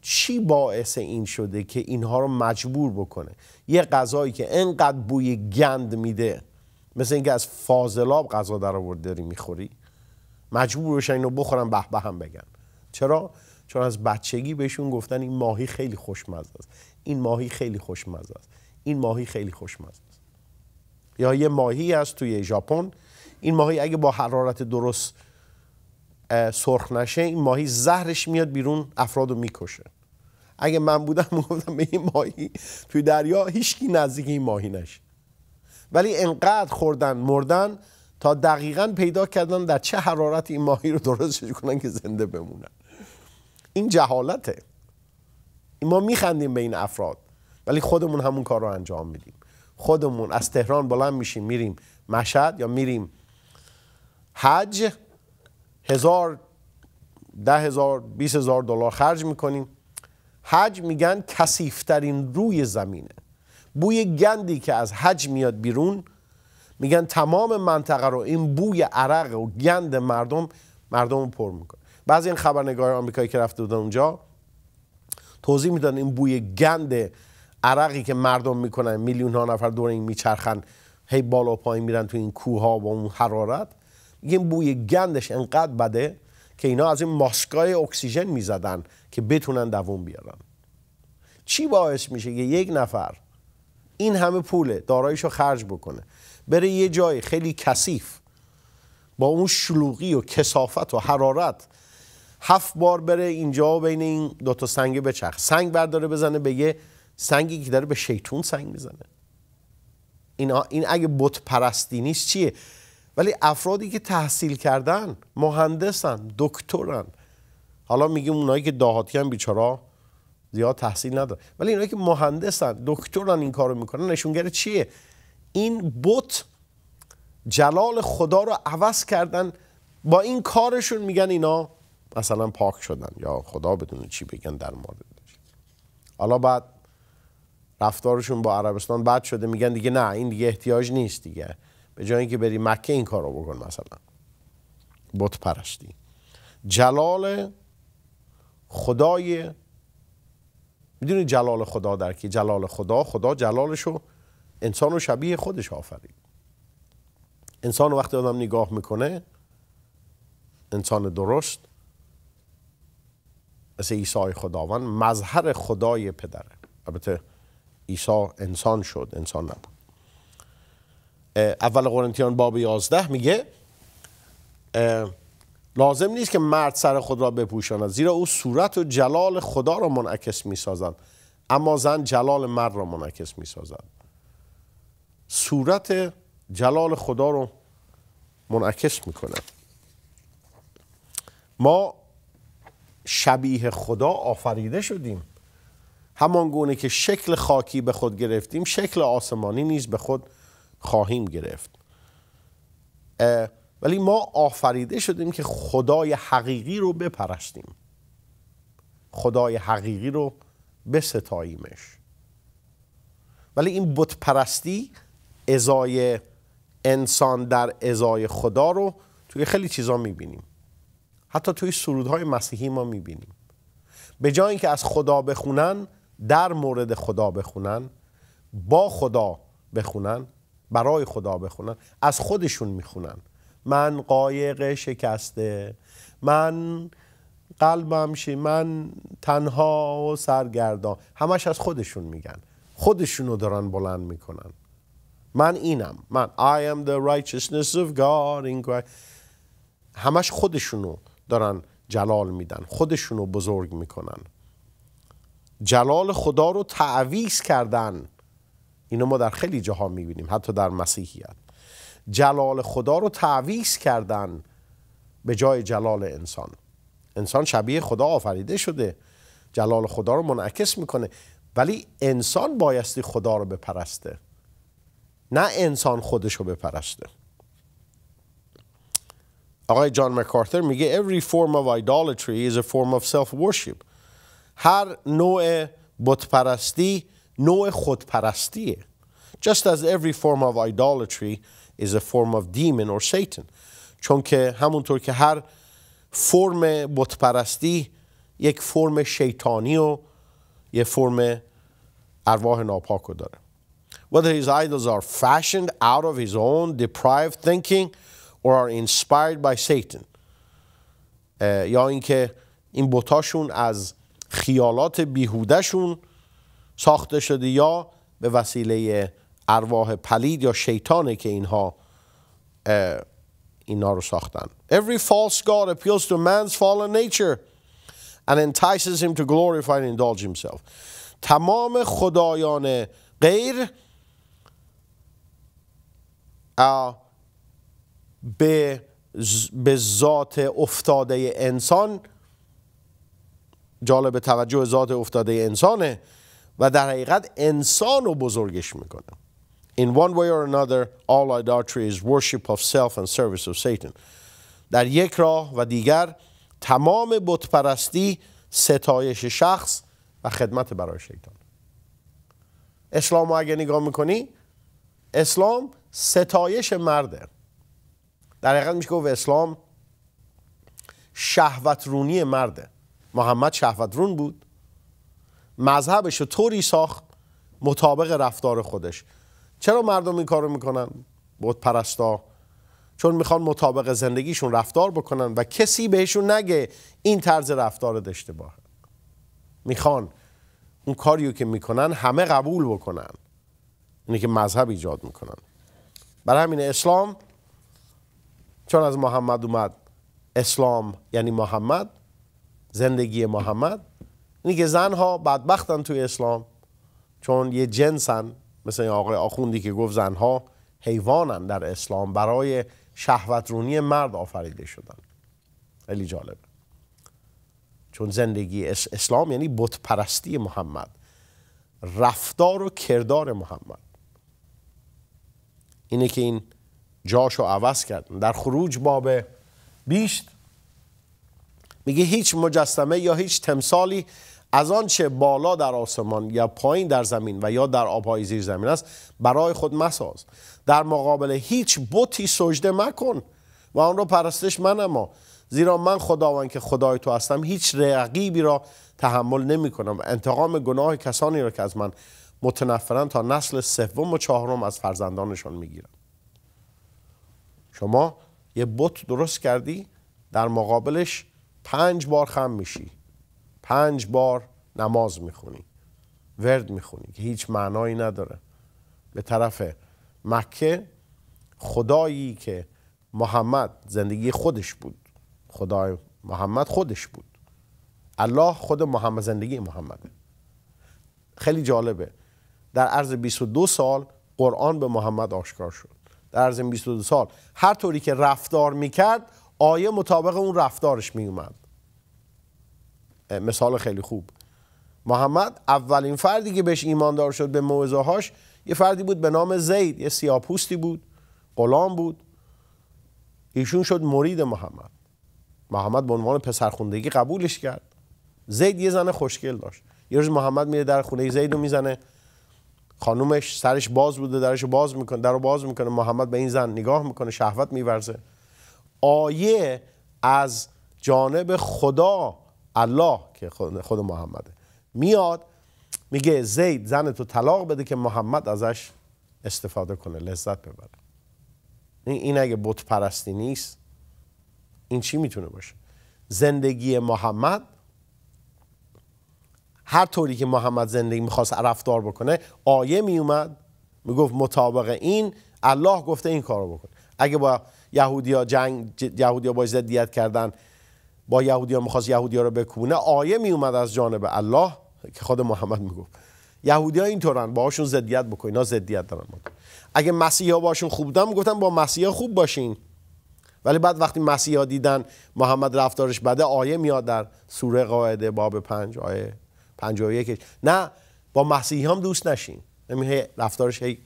چی باعث این شده که اینها رو مجبور بکنه یه غذایی که انقدر بوی گند میده مثل اینکه از فاضلاب غذا در آورد داری میخوری مجبور بشن اینو بخورن به به هم بگن چرا چون از بچگی بهشون گفتن این ماهی خیلی خوشمزه است این ماهی خیلی خوشمزه است این ماهی خیلی خوشمزه است یا یه ماهی هست توی ژاپن این ماهی اگه با حرارت درست سرخ نشه این ماهی زهرش میاد بیرون افراد رو میکشه اگه من بودم میگفتم به این ماهی توی دریا هیچکی نزدیک این ماهی نشه ولی انقدر خوردن مردن تا دقیقا پیدا کردن در چه حرارت این ماهی رو درستش کنن که زنده بمونن این جهالته ما میخندیم به این افراد ولی خودمون همون کار رو انجام میدیم خودمون از تهران بلند میشیم میریم مشهد یا میریم حج هزار ده هزار بیس هزار دلار خرج میکنیم حج میگن کسیفترین روی زمینه بوی گندی که از حج میاد بیرون میگن تمام منطقه رو این بوی عرق و گند مردم مردم رو پر میکنه بعضی این خبرنگار آمریکایی که رفته بودن اونجا توضیح میدن این بوی گند عرقی که مردم میکنن میلیون ها نفر دور این میچرخن هی بالا پایین میرن تو این کوه ها با اون حرارت این بوی گندش انقدر بده که اینا از این ماسکای اکسیژن میزدن که بتونن دووم بیارن چی باعث میشه که یک نفر این همه پول دارایشو خرج بکنه بره یه جای خیلی کثیف با اون شلوغی و کسافت و حرارت هفت بار بره اینجا و بین این دوتا سنگ بچرخ سنگ برداره بزنه به یه سنگی که داره به شیطون سنگ میزنه این, این اگه بت پرستی نیست چیه ولی افرادی که تحصیل کردن مهندسن دکترن حالا میگیم اونایی که دهاتی هم بیچارا زیاد تحصیل ندارن ولی اینایی که مهندسن دکترن این کارو میکنن نشونگر چیه این بت جلال خدا رو عوض کردن با این کارشون میگن اینا مثلا پاک شدن یا خدا بدون چی بگن در موردش حالا بعد رفتارشون با عربستان بد شده میگن دیگه نه این دیگه احتیاج نیست دیگه به جای اینکه بری مکه این کار رو بکن مثلا بت پرشتی جلال خدای میدونی جلال خدا در که جلال خدا خدا جلالشو انسان رو شبیه خودش آفرید انسان وقتی آدم نگاه میکنه انسان درست مثل ایسای خداوند مظهر خدای پدره البته عیسی انسان شد انسان نبود اول قرنتیان باب 11 میگه لازم نیست که مرد سر خود را بپوشاند زیرا او صورت و جلال خدا را منعکس میسازد اما زن جلال مرد را منعکس میسازد صورت جلال خدا رو منعکس میکنه ما شبیه خدا آفریده شدیم همان گونه که شکل خاکی به خود گرفتیم شکل آسمانی نیز به خود خواهیم گرفت ولی ما آفریده شدیم که خدای حقیقی رو بپرستیم خدای حقیقی رو بستاییمش ولی این بتپرستی ازای انسان در ازای خدا رو توی خیلی چیزا میبینیم حتی توی سرودهای مسیحی ما میبینیم به جای اینکه از خدا بخونن در مورد خدا بخونن با خدا بخونن برای خدا بخونن از خودشون میخونن من قایق شکسته من قلبم شی من تنها و سرگردان همش از خودشون میگن خودشون رو دارن بلند میکنن من اینم من I am the righteousness of God in همش خودشونو دارن جلال میدن خودشونو بزرگ میکنن جلال خدا رو تعویز کردن اینو ما در خیلی جاها میبینیم حتی در مسیحیت جلال خدا رو تعویز کردن به جای جلال انسان انسان شبیه خدا آفریده شده جلال خدا رو منعکس میکنه ولی انسان بایستی خدا رو بپرسته نه انسان خودش رو بپرسته آقای جان مکارتر میگه Every form of idolatry is a form of self-worship هر نوع بتپرستی نوع خودپرستیه just as every form of idolatry is a form of demon or Satan چون که همونطور که هر فرم بتپرستی یک فرم شیطانی و یک فرم ارواح ناپاک رو داره whether his idols are fashioned out of his own deprived thinking or are inspired by Satan یا اینکه این بتاشون از خیالات بیهودهشون ساخته شده یا به وسیله ارواح پلید یا شیطانه که اینها اینا رو ساختن Every false god appeals to man's fallen nature and entices him to glorify and indulge himself تمام خدایان غیر به به ذات افتاده انسان جالب توجه ذات افتاده انسانه و در حقیقت انسان رو بزرگش میکنه In one way or another, all idolatry is worship of self and service of Satan. در یک راه و دیگر تمام بتپرستی ستایش شخص و خدمت برای شیطان اسلام رو اگه نگاه میکنی اسلام ستایش مرده در حقیقت میشه گفت اسلام شهوترونی مرده محمد رون بود مذهبش رو طوری ساخت مطابق رفتار خودش چرا مردم این کارو میکنن بود پرستا چون میخوان مطابق زندگیشون رفتار بکنن و کسی بهشون نگه این طرز رفتار اشتباهه میخوان اون کاریو که میکنن همه قبول بکنن اینه که مذهب ایجاد میکنن برای همین اسلام چون از محمد اومد اسلام یعنی محمد زندگی محمد اینه که زن ها بدبختن توی اسلام چون یه جنسن مثل این آقای آخوندی که گفت زن ها حیوانن در اسلام برای شهوترونی مرد آفریده شدن خیلی جالب چون زندگی اسلام یعنی بتپرستی محمد رفتار و کردار محمد اینه که این جاشو عوض کردن در خروج باب بیشت میگه هیچ مجسمه یا هیچ تمثالی از آنچه بالا در آسمان یا پایین در زمین و یا در آبهای زیر زمین است برای خود مساز در مقابل هیچ بتی سجده مکن و آن را پرستش من اما زیرا من خداوند که خدای تو هستم هیچ رقیبی را تحمل نمی کنم و انتقام گناه کسانی را که از من متنفرن تا نسل سوم و چهارم از فرزندانشان گیرم شما یه بت درست کردی در مقابلش پنج بار خم میشی پنج بار نماز میخونی ورد میخونی که هیچ معنایی نداره به طرف مکه خدایی که محمد زندگی خودش بود خدای محمد خودش بود الله خود محمد زندگی محمده خیلی جالبه در عرض 22 سال قرآن به محمد آشکار شد در عرض 22 سال هر طوری که رفتار میکرد آیه مطابق اون رفتارش میومد مثال خیلی خوب محمد اولین فردی که بهش ایماندار شد به موعظه هاش یه فردی بود به نام زید یه سیاپوستی بود غلام بود ایشون شد مرید محمد محمد به عنوان پسرخوندگی قبولش کرد زید یه زن خوشگل داشت یه روز محمد میره در خونه زید رو میزنه خانومش سرش باز بوده درش باز میکنه در رو باز میکنه محمد به این زن نگاه میکنه شهوت میورزه آیه از جانب خدا الله که خود محمده میاد میگه زید زن تو طلاق بده که محمد ازش استفاده کنه لذت ببره این اگه بت پرستی نیست این چی میتونه باشه زندگی محمد هر طوری که محمد زندگی میخواست رفتار بکنه آیه میومد میگفت مطابق این الله گفته این کارو بکنه اگه با یهودیا جنگ یهودیا با دیت کردن با یهودی‌ها میخواست یهودی‌ها رو بکونه آیه میومد از جانب الله که خود محمد میگفت یهودیا اینطورن باهاشون ضدیت بکن اینا ضدیت دارن اگه مسیحا باشون خوب بودن میگفتن با مسیحا خوب باشین ولی بعد وقتی مسیحا دیدن محمد رفتارش بده آیه میاد در سوره قاعده باب پنج آیه پنج نه با مسیحی هم دوست نشین نمیه رفتارش هی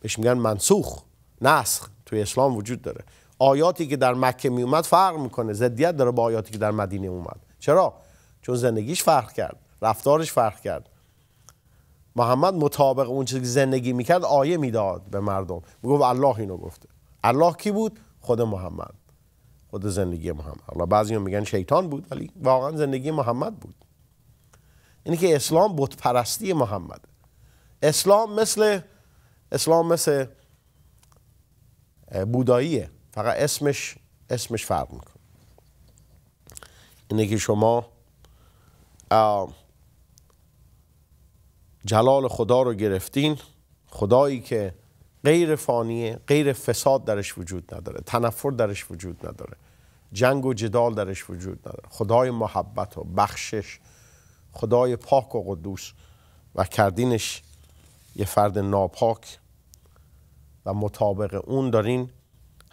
بهش میگن منسوخ نسخ توی اسلام وجود داره آیاتی که در مکه می اومد فرق میکنه زدیت داره با آیاتی که در مدینه اومد چرا چون زندگیش فرق کرد رفتارش فرق کرد محمد مطابق اون چیزی که زندگی میکرد آیه میداد به مردم میگفت الله اینو گفته الله کی بود خود محمد خود زندگی محمد الله بعضی میگن شیطان بود ولی واقعا زندگی محمد بود اینه که اسلام بت محمد اسلام مثل اسلام مثل بوداییه فقط اسمش اسمش فرق میکنه اینه که شما جلال خدا رو گرفتین خدایی که غیر فانیه غیر فساد درش وجود نداره تنفر درش وجود نداره جنگ و جدال درش وجود نداره خدای محبت و بخشش خدای پاک و قدوس و کردینش یه فرد ناپاک و مطابق اون دارین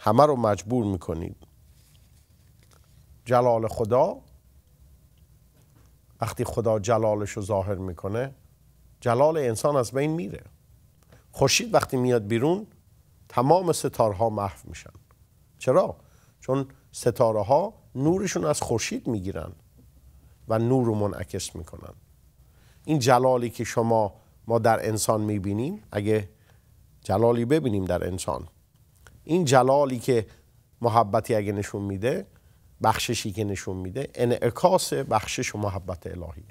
همه رو مجبور میکنید جلال خدا وقتی خدا جلالش رو ظاهر میکنه جلال انسان از بین میره خورشید وقتی میاد بیرون تمام ستارها ها محو میشن چرا چون ستاره ها نورشون از خورشید میگیرن و نور رو منعکس میکنن این جلالی که شما ما در انسان میبینیم اگه جلالی ببینیم در انسان این جلالی که محبتی اگه نشون میده بخششی که نشون میده انعکاس بخشش و محبت الهیه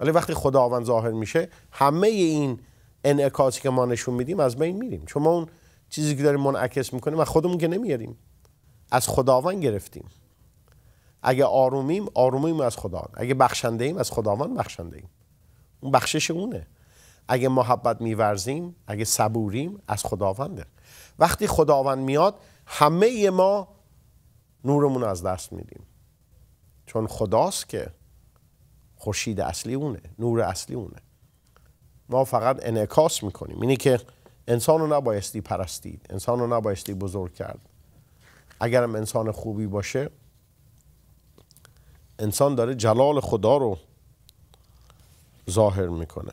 ولی وقتی خداوند ظاهر میشه همه این انعکاسی که ما نشون میدیم از بین میریم چون ما اون چیزی که داریم منعکس میکنیم و خودمون که نمیاریم از خداوند گرفتیم اگه آرومیم آرومیم از خداوند اگه بخشنده ایم از خداوند بخشنده ایم اون بخشش اونه اگه محبت میورزیم اگه صبوریم از خداونده وقتی خداوند میاد همه ما نورمون رو از دست میدیم چون خداست که خورشید اصلی اونه نور اصلی اونه ما فقط انعکاس میکنیم اینی که انسان رو نبایستی پرستید انسان رو نبایستی بزرگ کرد اگرم انسان خوبی باشه انسان داره جلال خدا رو ظاهر میکنه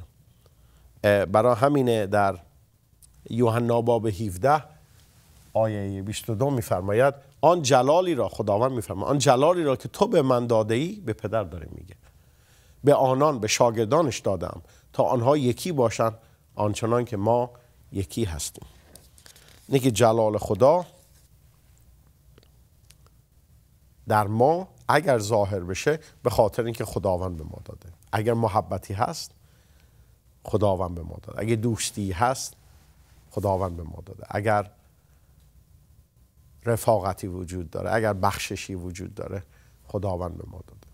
برای همینه در یوحنا باب 17 آیه 22 میفرماید آن جلالی را خداوند میفرماید آن جلالی را که تو به من داده ای به پدر داره میگه به آنان به شاگردانش دادم تا آنها یکی باشند آنچنان که ما یکی هستیم نگه جلال خدا در ما اگر ظاهر بشه به خاطر اینکه خداوند به ما داده اگر محبتی هست خداوند به ما داده اگر دوستی هست خداوند به ما داده اگر رفاقتی وجود داره اگر بخششی وجود داره خداوند به ما داده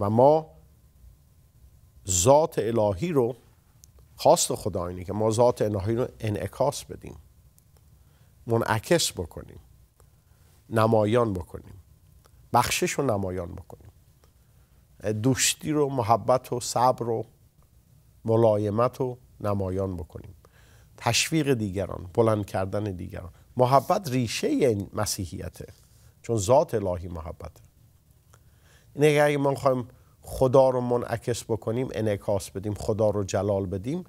و ما ذات الهی رو خواست خدا اینه که ما ذات الهی رو انعکاس بدیم منعکس بکنیم نمایان بکنیم بخشش رو نمایان بکنیم دوستی رو محبت و صبر و ملایمت رو نمایان بکنیم تشویق دیگران بلند کردن دیگران محبت ریشه مسیحیته چون ذات الهی محبته اینه اگه ما خواهیم خدا رو منعکس بکنیم انعکاس بدیم خدا رو جلال بدیم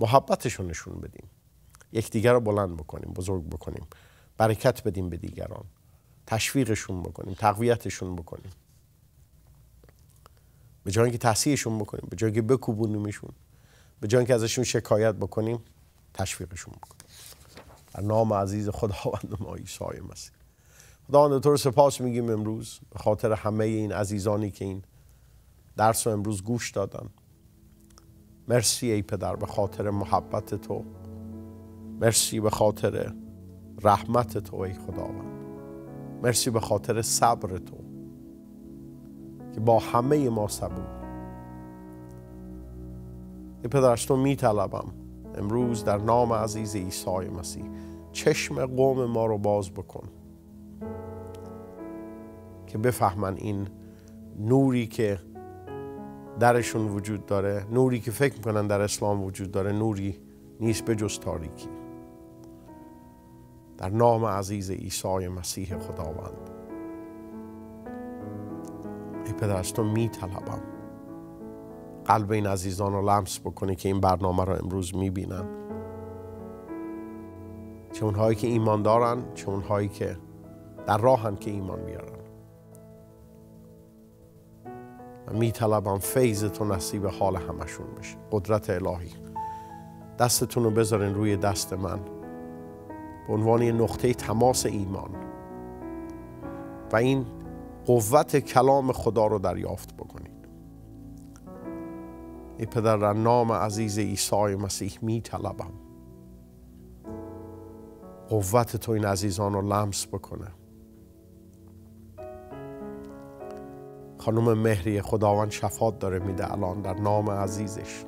محبتش رو نشون بدیم یکدیگر رو بلند بکنیم بزرگ بکنیم برکت بدیم به دیگران تشویقشون بکنیم تقویتشون بکنیم به جای اینکه تحصیلشون بکنیم به جای اینکه بکوبونیمشون به جای اینکه ازشون شکایت بکنیم تشویقشون بکنیم در نام عزیز خداوند ما عیسی مسیح خداوند تو رو سپاس میگیم امروز به خاطر همه این عزیزانی که این درس رو امروز گوش دادن مرسی ای پدر به خاطر محبت تو مرسی به خاطر رحمت تو ای خداوند مرسی به خاطر صبر تو که با همه ما صبور ای پدرش تو طلبم امروز در نام عزیز عیسی مسیح چشم قوم ما رو باز بکن که بفهمن این نوری که درشون وجود داره نوری که فکر میکنن در اسلام وجود داره نوری نیست به جز تاریکی در نام عزیز عیسی مسیح خداوند ای پدر از تو می قلب این عزیزان رو لمس بکنی که این برنامه رو امروز میبینن چه اونهایی که ایمان دارن چه اونهایی که در راهن که ایمان بیارن و میطلبم فیض تو نصیب حال همشون بشه قدرت الهی دستتون رو بذارین روی دست من به عنوان یه نقطه تماس ایمان و این قوت کلام خدا رو دریافت بکنید ای پدر در نام عزیز عیسی مسیح می طلبم قوت تو این عزیزان رو لمس بکنه خانم مهری خداوند شفاد داره میده الان در نام عزیزش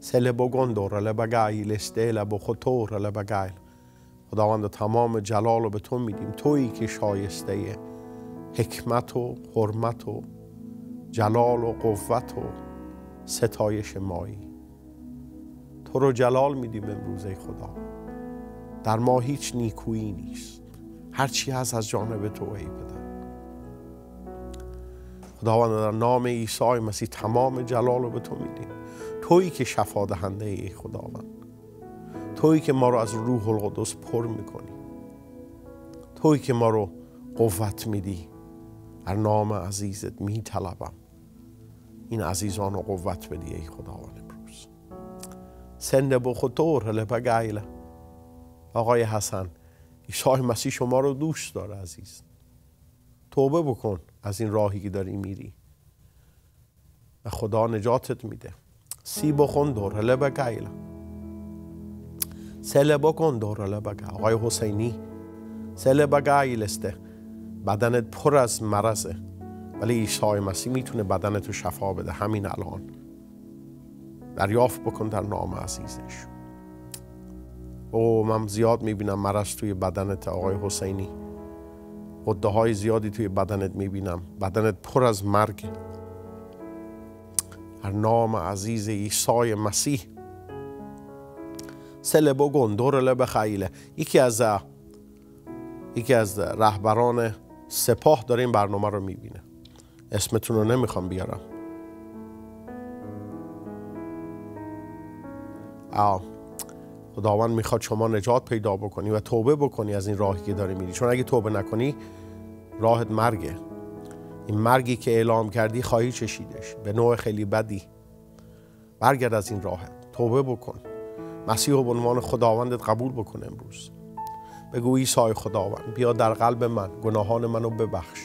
سله بگندو رله لسته، رل خداوند تمام جلال رو به تو میدیم تویی که شایسته حکمت و حرمت و جلال و قوت و ستایش مایی تو رو جلال میدیم روز خدا در ما هیچ نیکویی نیست هرچی هست از جانب تو ای بده خداوند در نام عیسی مسیح تمام جلال رو به تو میدیم تویی که شفا دهنده ای خداوند تویی که ما رو از روح القدس پر میکنی تویی که ما رو قوت میدی در نام عزیزت میطلبم این عزیزان رو قوت بدی ای خداوند امروز سن بخطور لپگایله آقای حسن عیسی مسیح شما رو دوست داره عزیز توبه بکن از این راهی که داری میری و خدا نجاتت میده سی بخون دور لبگایل، سله بکن دور لبگایل، آقای حسینی سله است بدنت پر از مرزه ولی عیسی مسیح میتونه بدن تو شفا بده همین الان دریافت بکن در نام عزیزش او من زیاد میبینم مرض توی بدنت آقای حسینی قده های زیادی توی بدنت میبینم بدنت پر از مرگ در نام عزیز عیسی مسیح سله بگون دور لب خیله یکی از یکی از رهبران سپاه داره این برنامه رو میبینه اسمتون رو نمیخوام بیارم آه خداوند میخواد شما نجات پیدا بکنی و توبه بکنی از این راهی که داری میری چون اگه توبه نکنی راهت مرگه این مرگی که اعلام کردی خواهی چشیدش به نوع خیلی بدی برگرد از این راهت توبه بکن مسیح و به عنوان خداوندت قبول بکن امروز بگو ایسای خداوند بیا در قلب من گناهان منو ببخش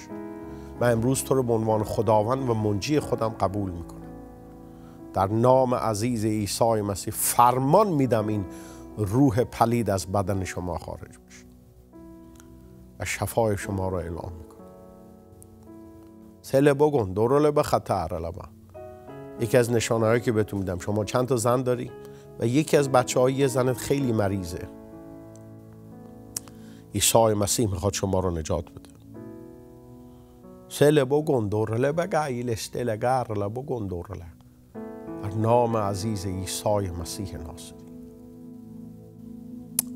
و امروز تو رو به عنوان خداوند و منجی خودم قبول میکنم در نام عزیز عیسی مسیح فرمان میدم این روح پلید از بدن شما خارج بشه و شفای شما را اعلام میکنم سله بگون دروله به خطر یکی از نشانه هایی که بهتون میدم شما چند تا زن داری و یکی از بچه های زنت خیلی مریضه عیسی مسیح میخواد شما رو نجات بده سله با bo بگه لسته لگر له بو در نام عزیز عیسای مسیح ناصری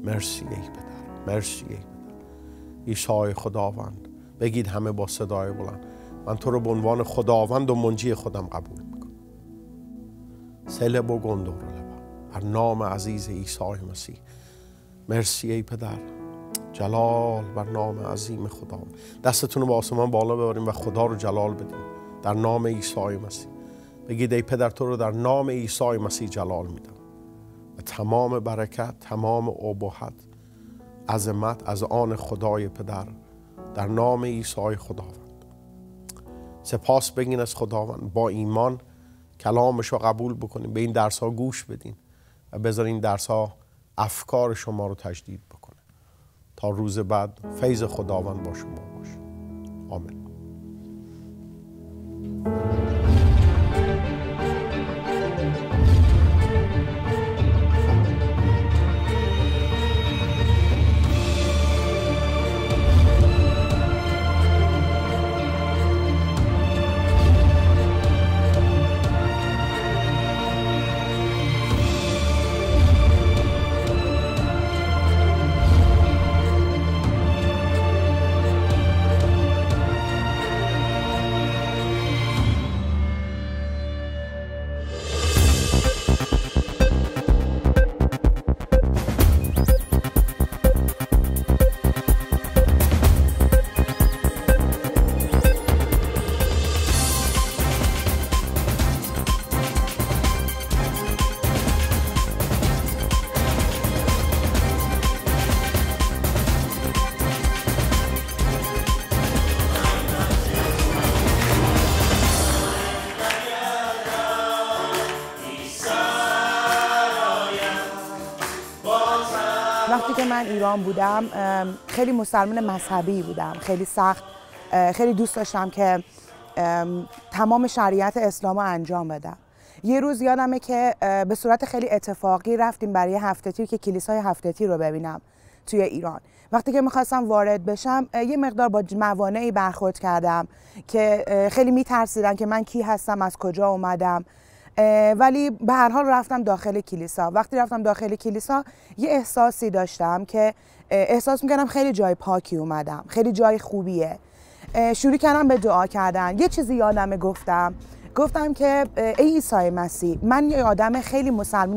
مرسی ای پدر مرسی ای پدر عیسای خداوند بگید همه با صدای بلند من تو رو به عنوان خداوند و منجی خودم قبول میکنم سله با گندرله بر نام عزیز ایسای مسیح مرسی ای پدر جلال بر نام عظیم خدا دستتون رو به آسمان بالا ببریم و خدا رو جلال بدیم در نام عیسی مسیح بگید ای پدر تو رو در نام عیسی مسیح جلال میدم و تمام برکت تمام ابهت عظمت از آن خدای پدر در نام عیسی خداوند سپاس بگین از خداوند با ایمان کلامش رو قبول بکنیم به این درس ها گوش بدین و بذارین درس ها افکار شما رو تجدید تا روز بعد فیض خداوند با شما باشه آمین من ایران بودم خیلی مسلمان مذهبی بودم خیلی سخت خیلی دوست داشتم که تمام شریعت اسلام رو انجام بدم یه روز یادمه که به صورت خیلی اتفاقی رفتیم برای هفته که کلیسای هفته تیر رو ببینم توی ایران وقتی که میخواستم وارد بشم یه مقدار با موانعی برخورد کردم که خیلی میترسیدم که من کی هستم از کجا اومدم ولی به هر حال رفتم داخل کلیسا وقتی رفتم داخل کلیسا یه احساسی داشتم که احساس میکردم خیلی جای پاکی اومدم خیلی جای خوبیه شروع کردم به دعا کردن یه چیزی یادم گفتم گفتم که ای عیسی مسیح من یه آدم خیلی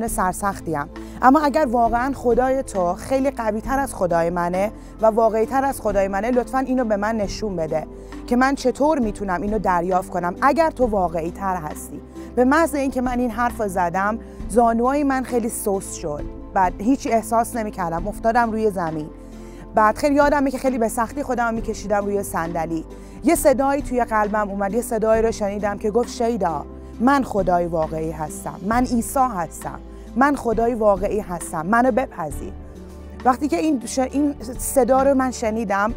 سرسختی ام اما اگر واقعا خدای تو خیلی قوی تر از خدای منه و واقعی تر از خدای منه لطفا اینو به من نشون بده که من چطور میتونم اینو دریافت کنم اگر تو واقعی تر هستی به محض اینکه من این حرف زدم زانوهای من خیلی سوس شد و هیچ احساس نمیکردم افتادم روی زمین بعد خیلی یادمه که خیلی به سختی خودم میکشیدم روی صندلی یه صدایی توی قلبم اومد یه صدایی رو شنیدم که گفت شیدا من خدای واقعی هستم من عیسی هستم من خدای واقعی هستم منو بپذیر وقتی که این, این صدا رو من شنیدم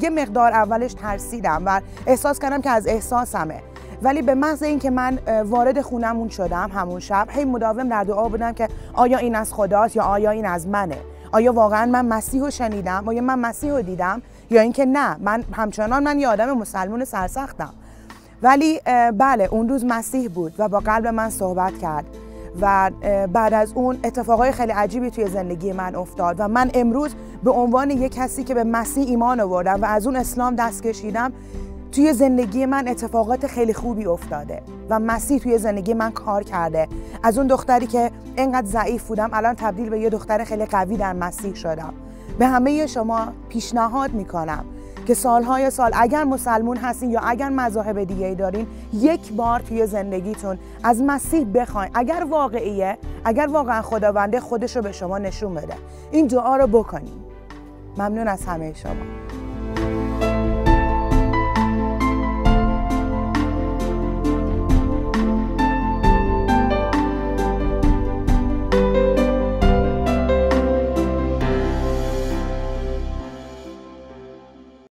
یه مقدار اولش ترسیدم و احساس کردم که از احساسمه ولی به محض اینکه من وارد خونمون شدم همون شب هی مداوم در دعا بودم که آیا این از خداست یا آیا این از منه آیا واقعا من مسیح رو شنیدم آیا من مسیح رو دیدم یا اینکه نه من همچنان من یه آدم مسلمون سرسختم ولی بله اون روز مسیح بود و با قلب من صحبت کرد و بعد از اون اتفاقای خیلی عجیبی توی زندگی من افتاد و من امروز به عنوان یک کسی که به مسیح ایمان آوردم و از اون اسلام دست کشیدم توی زندگی من اتفاقات خیلی خوبی افتاده و مسیح توی زندگی من کار کرده از اون دختری که انقدر ضعیف بودم الان تبدیل به یه دختر خیلی قوی در مسیح شدم به همه شما پیشنهاد میکنم که سالهای سال اگر مسلمون هستین یا اگر مذاهب دیگه ای دارین یک بار توی زندگیتون از مسیح بخواین اگر واقعیه اگر واقعا خداونده خودش رو به شما نشون بده این دعا رو بکنین ممنون از همه شما